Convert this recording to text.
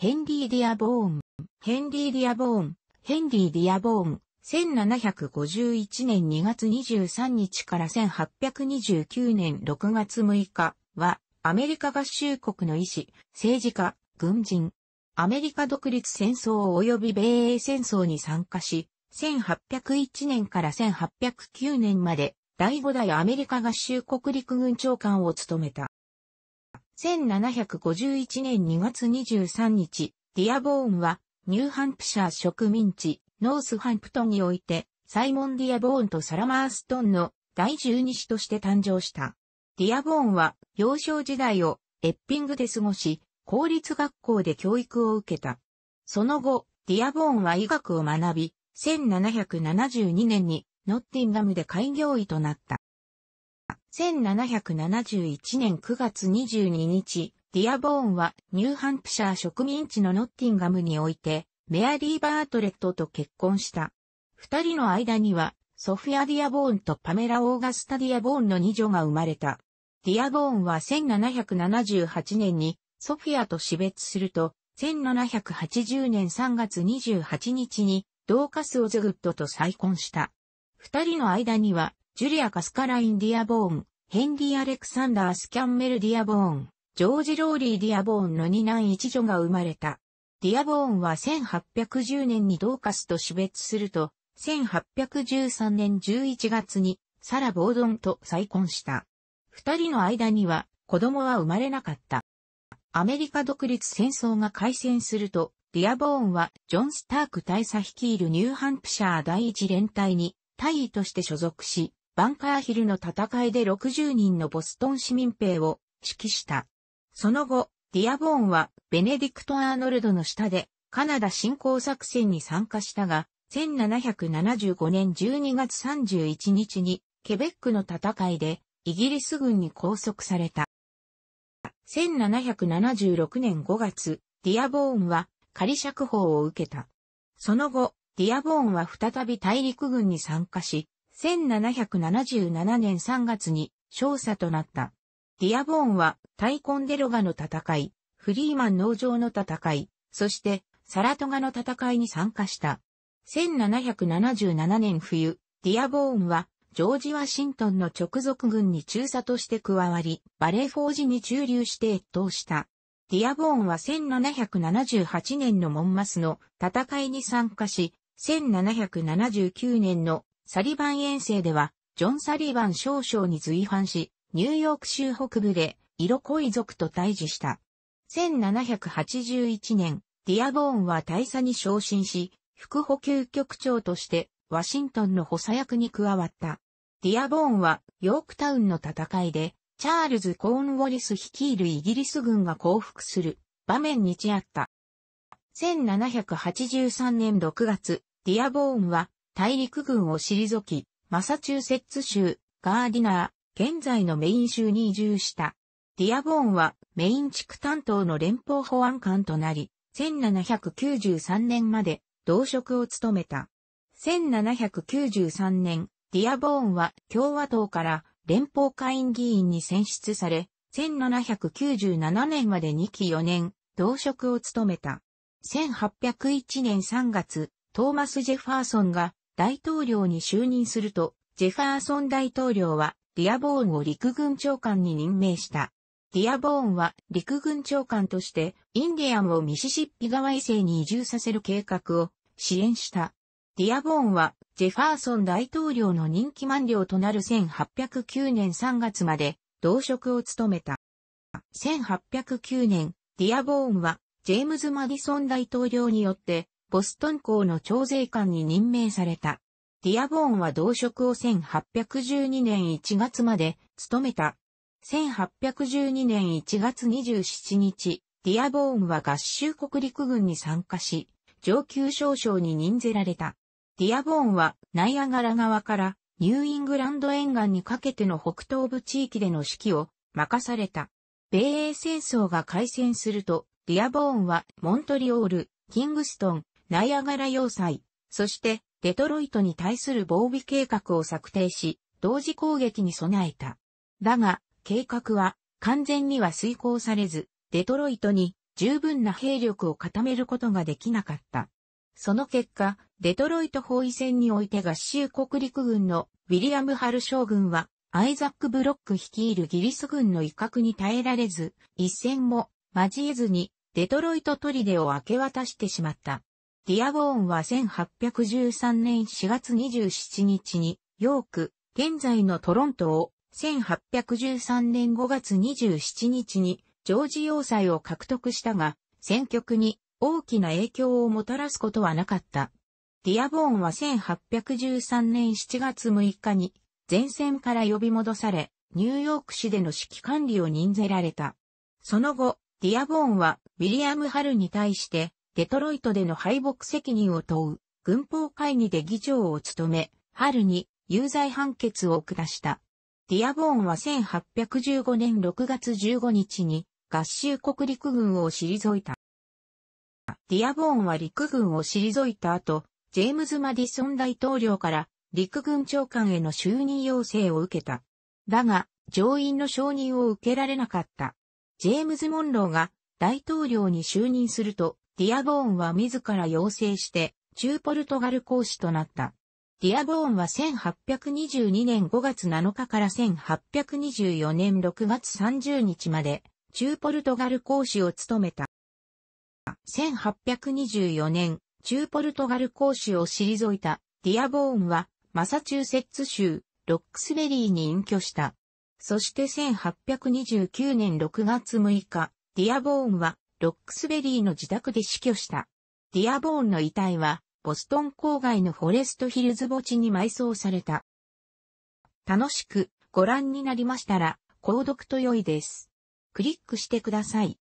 ヘンリー・ディアボーン、ヘンリー・ディアボーン、ヘンリー・ディアボーン、1751年2月23日から1829年6月6日は、アメリカ合衆国の医師、政治家、軍人、アメリカ独立戦争及び米英戦争に参加し、1801年から1809年まで第5代アメリカ合衆国陸軍長官を務めた。1751年2月23日、ディアボーンは、ニューハンプシャー植民地、ノースハンプトンにおいて、サイモン・ディアボーンとサラマーストンの第十二子として誕生した。ディアボーンは、幼少時代をエッピングで過ごし、公立学校で教育を受けた。その後、ディアボーンは医学を学び、1772年にノッティンガムで開業医となった。1771年9月22日、ディアボーンはニューハンプシャー植民地のノッティンガムにおいて、メアリー・バートレットと結婚した。二人の間には、ソフィア・ディアボーンとパメラ・オーガスタ・ディアボーンの二女が生まれた。ディアボーンは1778年にソフィアと死別すると、1780年3月28日にドーカス・オズグッドと再婚した。二人の間にはジュリア・カスカライン・ディアボーン、ヘンリー・アレクサンダー・スキャンメル・ディアボーン、ジョージ・ローリー・ディアボーンの二男一女が生まれた。ディアボーンは1810年にドーカスと死別すると、1813年11月にサラ・ボードンと再婚した。二人の間には子供は生まれなかった。アメリカ独立戦争が開戦すると、ディアボーンはジョン・スターク大佐率いるニューハンプシャー第一連隊に大尉として所属し、バンカーヒルの戦いで60人のボストン市民兵を指揮した。その後、ディアボーンはベネディクト・アーノルドの下でカナダ侵攻作戦に参加したが、1775年12月31日にケベックの戦いでイギリス軍に拘束された。1776年5月、ディアボーンは仮釈放を受けた。その後、ディアボーンは再び大陸軍に参加し、1777年3月に少佐となった。ディアボーンは、タイコンデロガの戦い、フリーマン農場の戦い、そして、サラトガの戦いに参加した。1777年冬、ディアボーンは、ジョージ・ワシントンの直属軍に中佐として加わり、バレーフォージに駐留して越冬した。ディアボーンは1778年のモンマスの戦いに参加し、1779年のサリバン遠征では、ジョン・サリバン少将に随伴し、ニューヨーク州北部で、色恋族と対峙した。1781年、ディアボーンは大佐に昇進し、副補給局長として、ワシントンの補佐役に加わった。ディアボーンは、ヨークタウンの戦いで、チャールズ・コーンウォリス率いるイギリス軍が降伏する場面にちあった。1783年6月、ディアボーンは大陸軍を退き、マサチューセッツ州、ガーディナー、現在のメイン州に移住した。ディアボーンはメイン地区担当の連邦保安官となり、1793年まで同職を務めた。1793年、ディアボーンは共和党から連邦会員議員に選出され、1797年まで2期4年、同職を務めた。1801年3月、トーマス・ジェファーソンが大統領に就任すると、ジェファーソン大統領はディアボーンを陸軍長官に任命した。ディアボーンは陸軍長官としてインディアンをミシシッピ川衛星に移住させる計画を支援した。ディアボーンはジェファーソン大統領の任期満了となる1809年3月まで同職を務めた。1809年、ディアボーンはジェームズ・マディソン大統領によってボストン校の徴税官に任命された。ディアボーンは同職を1812年1月まで務めた。1812年1月27日、ディアボーンは合衆国陸軍に参加し、上級少将に任ぜられた。ディアボーンはナイアガラ側からニューイングランド沿岸にかけての北東部地域での指揮を任された。米英戦争が開戦すると、ディアボーンはモントリオール、キングストン、ナイアガラ要塞、そしてデトロイトに対する防備計画を策定し、同時攻撃に備えた。だが、計画は完全には遂行されず、デトロイトに十分な兵力を固めることができなかった。その結果、デトロイト包囲戦において合衆国陸軍のウィリアム・ハル将軍は、アイザック・ブロック率いるギリス軍の威嚇に耐えられず、一戦も交えずにデトロイト砦を明け渡してしまった。ディアボーンは1813年4月27日に、ヨーク、現在のトロントを、1813年5月27日に、ジョージ要塞を獲得したが、戦局に大きな影響をもたらすことはなかった。ディアボーンは1813年7月6日に前線から呼び戻され、ニューヨーク市での指揮管理を任せられた。その後、ディアボーンはウィリアム・ハルに対してデトロイトでの敗北責任を問う軍法会議で議長を務め、春に有罪判決を下した。ディアボーンは1815年6月15日に合衆国陸軍を退いた。ディアボーンは陸軍を退いた後、ジェームズ・マディソン大統領から陸軍長官への就任要請を受けた。だが、上院の承認を受けられなかった。ジェームズ・モンローが大統領に就任すると、ディアボーンは自ら要請して、中ポルトガル公使となった。ディアボーンは1822年5月7日から1824年6月30日まで、中ポルトガル公使を務めた。1824年、中ポルトガル公使を退いたディアボーンは、マサチューセッツ州、ロックスベリーに隠居した。そして1829年6月6日、ディアボーンはロックスベリーの自宅で死去した。ディアボーンの遺体は、ボストン郊外のフォレストヒルズ墓地に埋葬された。楽しくご覧になりましたら、購読と良いです。クリックしてください。